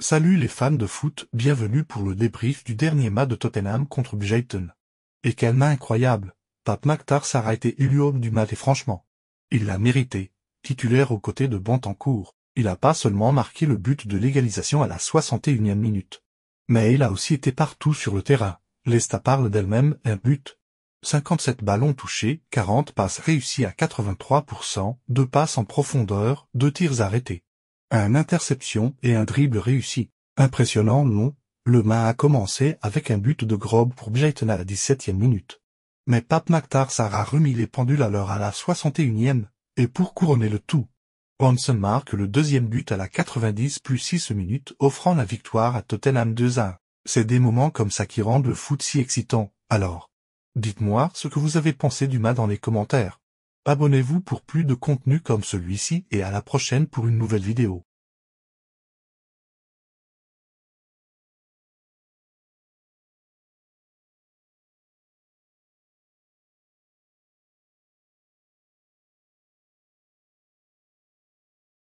Salut les fans de foot, bienvenue pour le débrief du dernier match de Tottenham contre Brighton. Et quel main incroyable Pape Mactars a été élu homme du match et franchement, il l'a mérité. Titulaire aux côtés de Bantancourt, il n'a pas seulement marqué le but de l'égalisation à la 61e minute, mais il a aussi été partout sur le terrain. L'Esta parle d'elle-même, un but. 57 ballons touchés, 40 passes réussies à 83%, deux passes en profondeur, deux tirs arrêtés un interception et un dribble réussi. Impressionnant, non Le mât a commencé avec un but de Grob pour Brighton à la 17e minute. Mais Pape McTarsar a remis les pendules à l'heure à la 61e, et pour couronner le tout, Hansen marque le deuxième but à la 90 plus 6 minutes, offrant la victoire à Tottenham 2-1. C'est des moments comme ça qui rendent le foot si excitant, alors. Dites-moi ce que vous avez pensé du match dans les commentaires. Abonnez-vous pour plus de contenu comme celui-ci et à la prochaine pour une nouvelle vidéo.